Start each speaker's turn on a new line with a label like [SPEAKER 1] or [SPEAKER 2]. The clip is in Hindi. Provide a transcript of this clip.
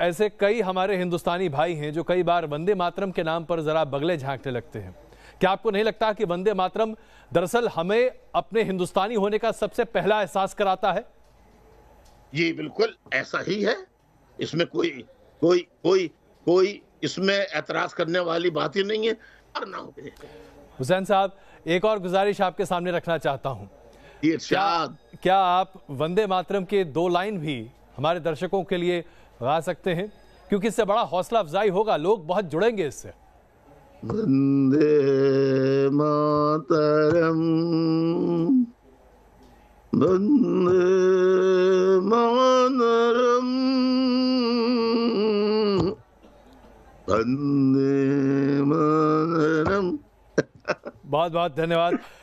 [SPEAKER 1] ऐसे कई हमारे हिंदुस्तानी भाई हैं जो कई बार वंदे मातरम के नाम पर ज़रा बगले झांकने लगते हैं क्या आपको नहीं लगता कि वंदे मातरम दरअसल हमें अपने हिंदुस्तानी होने का सबसे
[SPEAKER 2] पहला एहसास कराता है ये बिल्कुल ऐसा ही है इसमें कोई कोई कोई कोई इसमें एतराज करने वाली बात ही नहीं है और ना हो हुसैन साहब
[SPEAKER 1] एक और गुजारिश आपके सामने रखना चाहता
[SPEAKER 2] हूँ क्या,
[SPEAKER 1] क्या आप वंदे मातरम के दो लाइन भी हमारे दर्शकों के लिए लगा सकते हैं क्योंकि इससे बड़ा हौसला अफजाई होगा लोग बहुत जुड़ेंगे इससे
[SPEAKER 3] वंदे मातरम वंदे मातरम वंदे मातरम
[SPEAKER 1] बहुत बहुत
[SPEAKER 3] धन्यवाद